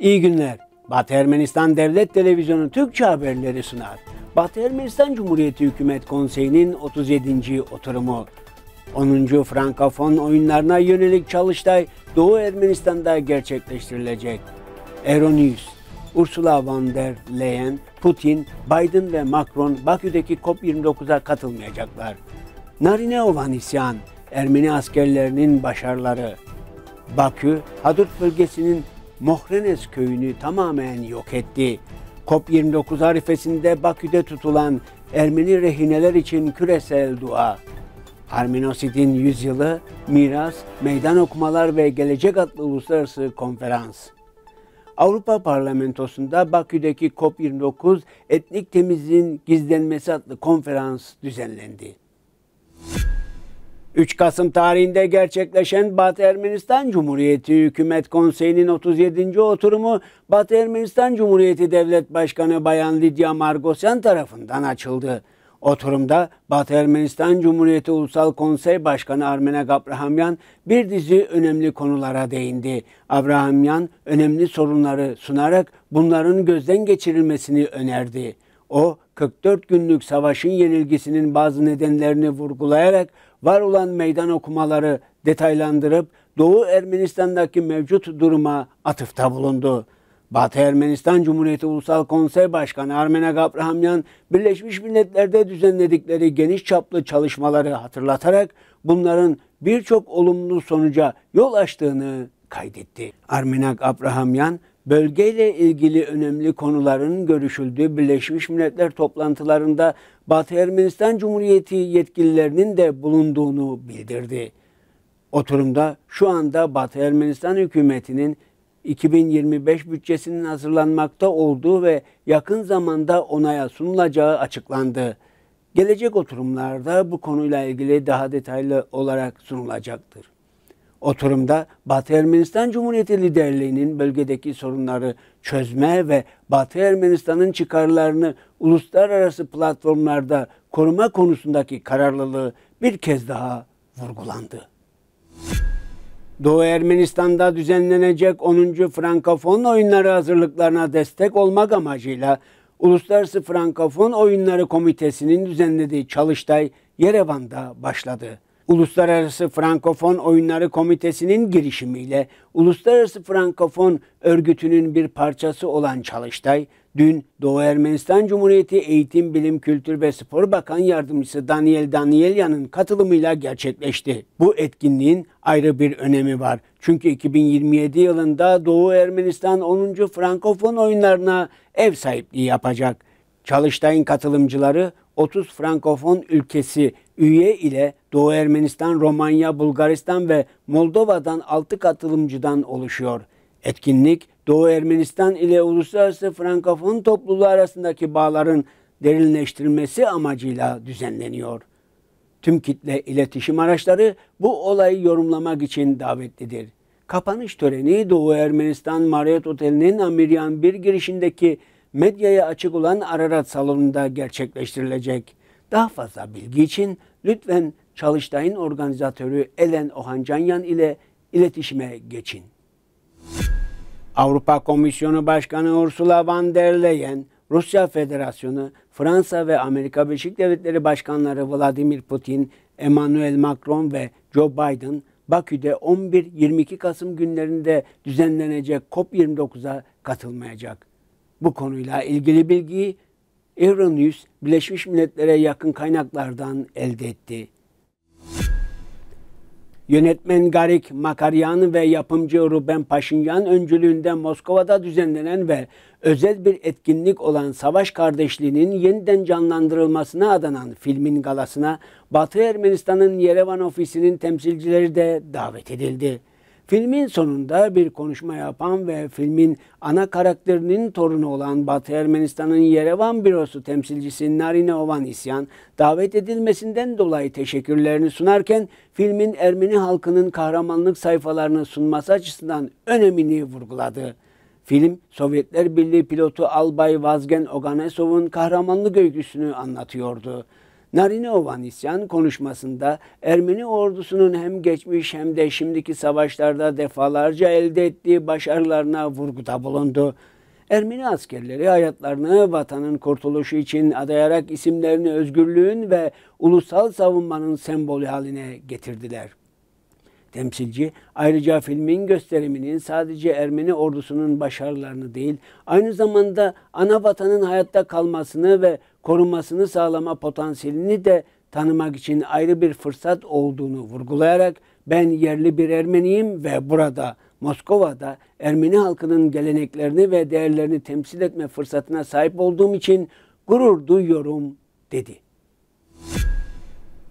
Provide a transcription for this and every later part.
İyi günler. Batı Ermenistan Devlet Televizyonu Türkçe haberleri sunar. Batı Ermenistan Cumhuriyeti Hükümet Konseyi'nin 37. oturumu. 10. Frankofon oyunlarına yönelik çalıştay Doğu Ermenistan'da gerçekleştirilecek. Euronews, Ursula von der Leyen, Putin, Biden ve Macron Bakü'deki COP29'a katılmayacaklar. Narineovan isyan, Ermeni askerlerinin başarıları. Bakü, Hadut bölgesinin Mohrenes köyünü tamamen yok etti. COP29 arifesinde Bakü'de tutulan Ermeni rehineler için küresel dua. Arminosit'in yüzyılı, miras, meydan okumalar ve gelecek adlı uluslararası konferans. Avrupa Parlamentosu'nda Bakü'deki COP29 etnik temizliğin gizlenmesi adlı konferans düzenlendi. 3 Kasım tarihinde gerçekleşen Batı Ermenistan Cumhuriyeti Hükümet Konseyi'nin 37. oturumu Batı Ermenistan Cumhuriyeti Devlet Başkanı Bayan Lidya Margosyan tarafından açıldı. Oturumda Batı Ermenistan Cumhuriyeti Ulusal Konsey Başkanı Armenek Abrahamyan bir dizi önemli konulara değindi. Abrahamyan önemli sorunları sunarak bunların gözden geçirilmesini önerdi. O 44 günlük savaşın yenilgisinin bazı nedenlerini vurgulayarak var olan meydan okumaları detaylandırıp Doğu Ermenistan'daki mevcut duruma atıfta bulundu. Batı Ermenistan Cumhuriyeti Ulusal Konsey Başkanı Armena Abrahamyan, Birleşmiş Milletler'de düzenledikleri geniş çaplı çalışmaları hatırlatarak bunların birçok olumlu sonuca yol açtığını kaydetti. Arminak Abrahamyan, bölgeyle ilgili önemli konuların görüşüldüğü Birleşmiş Milletler toplantılarında Batı Ermenistan Cumhuriyeti yetkililerinin de bulunduğunu bildirdi. Oturumda şu anda Batı Ermenistan hükümetinin 2025 bütçesinin hazırlanmakta olduğu ve yakın zamanda onaya sunulacağı açıklandı. Gelecek oturumlarda bu konuyla ilgili daha detaylı olarak sunulacaktır. Oturumda Batı Ermenistan Cumhuriyeti liderliğinin bölgedeki sorunları çözme ve Batı Ermenistan'ın çıkarlarını uluslararası platformlarda koruma konusundaki kararlılığı bir kez daha vurgulandı. Doğu Ermenistan'da düzenlenecek 10. Frankofon oyunları hazırlıklarına destek olmak amacıyla Uluslararası Frankofon Oyunları Komitesi'nin düzenlediği çalıştay Yerevan'da başladı. Uluslararası Frankofon Oyunları Komitesi'nin girişimiyle Uluslararası Frankofon örgütünün bir parçası olan Çalıştay, dün Doğu Ermenistan Cumhuriyeti Eğitim, Bilim, Kültür ve Spor Bakan Yardımcısı Daniel Danielyan'ın katılımıyla gerçekleşti. Bu etkinliğin ayrı bir önemi var. Çünkü 2027 yılında Doğu Ermenistan 10. Frankofon oyunlarına ev sahipliği yapacak. Çalıştay'ın katılımcıları 30 Frankofon ülkesi üye ile Doğu Ermenistan, Romanya, Bulgaristan ve Moldova'dan 6 katılımcıdan oluşuyor. Etkinlik Doğu Ermenistan ile uluslararası Frankofon topluluğu arasındaki bağların derinleştirilmesi amacıyla düzenleniyor. Tüm kitle iletişim araçları bu olayı yorumlamak için davetlidir. Kapanış töreni Doğu Ermenistan Marriott Oteli'nin Amiryan bir girişindeki medyaya açık olan Ararat salonunda gerçekleştirilecek. Daha fazla bilgi için lütfen Çalıştay'ın organizatörü Elen Ohancanyan ile iletişime geçin. Avrupa Komisyonu Başkanı Ursula von der Leyen, Rusya Federasyonu, Fransa ve Amerika Birleşik Devletleri Başkanları Vladimir Putin, Emmanuel Macron ve Joe Biden, Bakü'de 11-22 Kasım günlerinde düzenlenecek COP29'a katılmayacak. Bu konuyla ilgili bilgiyi Euronews Birleşmiş Milletler'e yakın kaynaklardan elde etti. Yönetmen Garik Makaryan ve yapımcı Ruben Paşinyan öncülüğünde Moskova'da düzenlenen ve özel bir etkinlik olan Savaş Kardeşliği'nin yeniden canlandırılmasına adanan filmin galasına Batı Ermenistan'ın Yerevan ofisinin temsilcileri de davet edildi. Filmin sonunda bir konuşma yapan ve filmin ana karakterinin torunu olan Batı Ermenistan'ın Yerevan bürosu temsilcisi Narine Ovanisyan davet edilmesinden dolayı teşekkürlerini sunarken filmin Ermeni halkının kahramanlık sayfalarını sunması açısından önemini vurguladı. Film Sovyetler Birliği pilotu Albay Vazgen Oganesov'un kahramanlık öyküsünü anlatıyordu. Narinova'nın isyan konuşmasında Ermeni ordusunun hem geçmiş hem de şimdiki savaşlarda defalarca elde ettiği başarılarına vurguda bulundu. Ermeni askerleri hayatlarını vatanın kurtuluşu için adayarak isimlerini özgürlüğün ve ulusal savunmanın sembolü haline getirdiler temsilci. Ayrıca filmin gösteriminin sadece Ermeni ordusunun başarılarını değil, aynı zamanda ana vatanın hayatta kalmasını ve korunmasını sağlama potansiyelini de tanımak için ayrı bir fırsat olduğunu vurgulayarak ben yerli bir Ermeniyim ve burada Moskova'da Ermeni halkının geleneklerini ve değerlerini temsil etme fırsatına sahip olduğum için gurur duyuyorum dedi.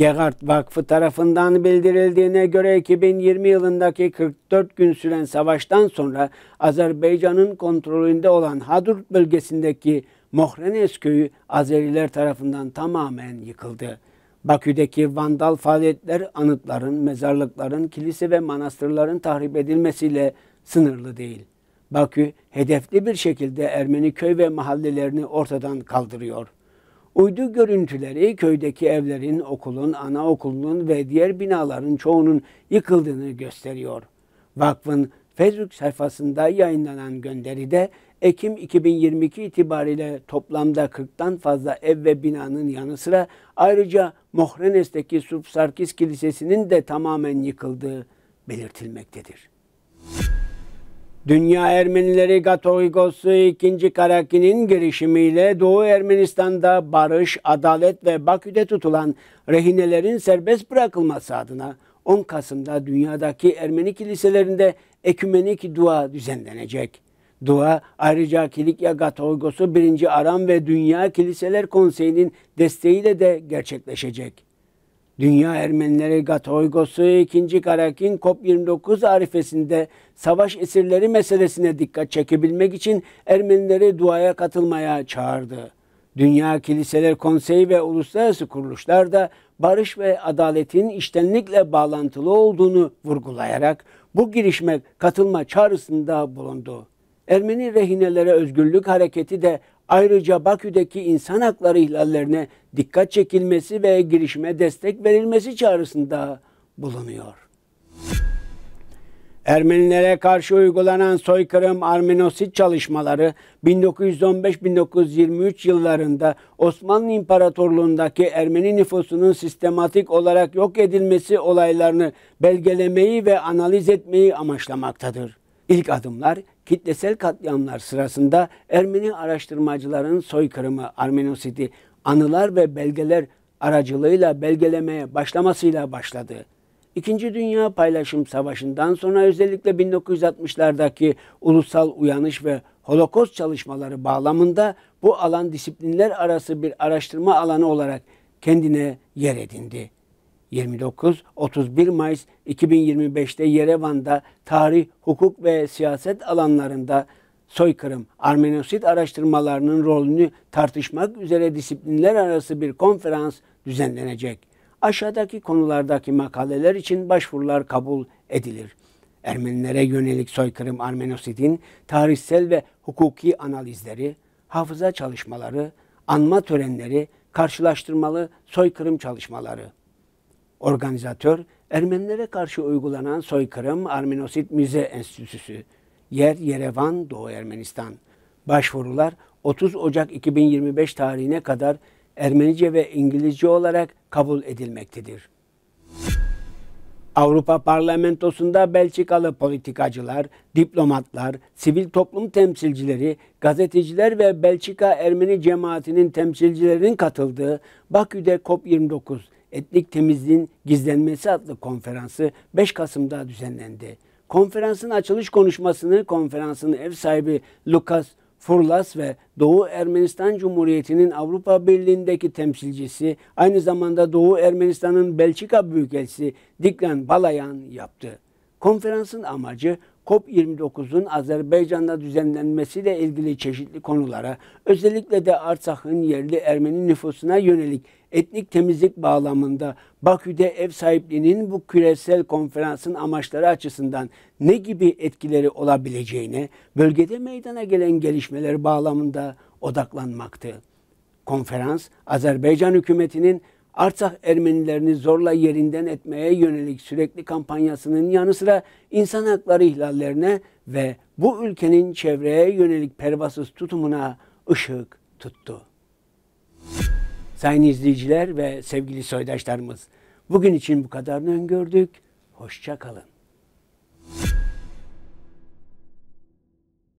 Gegart Vakfı tarafından bildirildiğine göre 2020 yılındaki 44 gün süren savaştan sonra Azerbaycan'ın kontrolünde olan Hadrut bölgesindeki Mohrenes köyü Azeriler tarafından tamamen yıkıldı. Bakü'deki vandal faaliyetler anıtların, mezarlıkların, kilise ve manastırların tahrip edilmesiyle sınırlı değil. Bakü hedefli bir şekilde Ermeni köy ve mahallelerini ortadan kaldırıyor. Uydu görüntüleri köydeki evlerin, okulun, anaokulunun ve diğer binaların çoğunun yıkıldığını gösteriyor. Vakfın Facebook sayfasında yayınlanan gönderide Ekim 2022 itibariyle toplamda 40'tan fazla ev ve binanın yanı sıra ayrıca Mohrenes'teki Sub Subsarkis Kilisesi'nin de tamamen yıkıldığı belirtilmektedir. Dünya Ermenileri Katolikosu 2. Karakin'in girişimiyle Doğu Ermenistan'da barış, adalet ve Bakü'de tutulan rehinelerin serbest bırakılması adına 10 Kasım'da dünyadaki Ermeni kiliselerinde ekümenik dua düzenlenecek. Dua ayrıca Kilikya Katolikosu 1. Aram ve Dünya Kiliseler Konseyi'nin desteğiyle de gerçekleşecek. Dünya Ermenileri Gatoygosu 2. Karakin COP29 arifesinde savaş esirleri meselesine dikkat çekebilmek için Ermenileri duaya katılmaya çağırdı. Dünya Kiliseler Konseyi ve uluslararası kuruluşlar da barış ve adaletin iştenlikle bağlantılı olduğunu vurgulayarak bu girişme katılma çağrısında bulundu. Ermeni rehinelere özgürlük hareketi de Ayrıca Bakü'deki insan hakları ihlallerine dikkat çekilmesi ve girişime destek verilmesi çağrısında bulunuyor. Ermenilere karşı uygulanan soykırım Armenosit çalışmaları 1915-1923 yıllarında Osmanlı İmparatorluğundaki Ermeni nüfusunun sistematik olarak yok edilmesi olaylarını belgelemeyi ve analiz etmeyi amaçlamaktadır. İlk adımlar kitlesel katliamlar sırasında Ermeni araştırmacıların soykırımı Armenositi anılar ve belgeler aracılığıyla belgelemeye başlamasıyla başladı. İkinci Dünya Paylaşım Savaşı'ndan sonra özellikle 1960'lardaki ulusal uyanış ve Holokost çalışmaları bağlamında bu alan disiplinler arası bir araştırma alanı olarak kendine yer edindi. 29-31 Mayıs 2025'te Yerevan'da tarih, hukuk ve siyaset alanlarında soykırım, Armenosit araştırmalarının rolünü tartışmak üzere disiplinler arası bir konferans düzenlenecek. Aşağıdaki konulardaki makaleler için başvurular kabul edilir. Ermenilere yönelik soykırım armenositin tarihsel ve hukuki analizleri, hafıza çalışmaları, anma törenleri, karşılaştırmalı soykırım çalışmaları organizatör Ermenilere karşı uygulanan soykırım Arminosit Müze Enstitüsü. Yer Yerevan, Doğu Ermenistan. Başvurular 30 Ocak 2025 tarihine kadar Ermenice ve İngilizce olarak kabul edilmektedir. Avrupa Parlamentosu'nda Belçikalı politikacılar, diplomatlar, sivil toplum temsilcileri, gazeteciler ve Belçika Ermeni cemaatinin temsilcilerinin katıldığı Bakü'de COP29 Etnik Temizliğin Gizlenmesi adlı konferansı 5 Kasım'da düzenlendi. Konferansın açılış konuşmasını konferansın ev sahibi Lukas Furlas ve Doğu Ermenistan Cumhuriyeti'nin Avrupa Birliği'ndeki temsilcisi, aynı zamanda Doğu Ermenistan'ın Belçika Büyükelçisi Dikran Balayan yaptı. Konferansın amacı COP29'un Azerbaycan'da düzenlenmesiyle ilgili çeşitli konulara, özellikle de Artsak'ın yerli Ermeni nüfusuna yönelik etnik temizlik bağlamında Bakü'de ev sahipliğinin bu küresel konferansın amaçları açısından ne gibi etkileri olabileceğine, bölgede meydana gelen gelişmeler bağlamında odaklanmaktı. Konferans, Azerbaycan hükümetinin Artsakh Ermenilerini zorla yerinden etmeye yönelik sürekli kampanyasının yanı sıra insan hakları ihlallerine ve bu ülkenin çevreye yönelik pervasız tutumuna ışık tuttu. Sayın izleyiciler ve sevgili soydaşlarımız, bugün için bu kadarını öngördük. Hoşça kalın.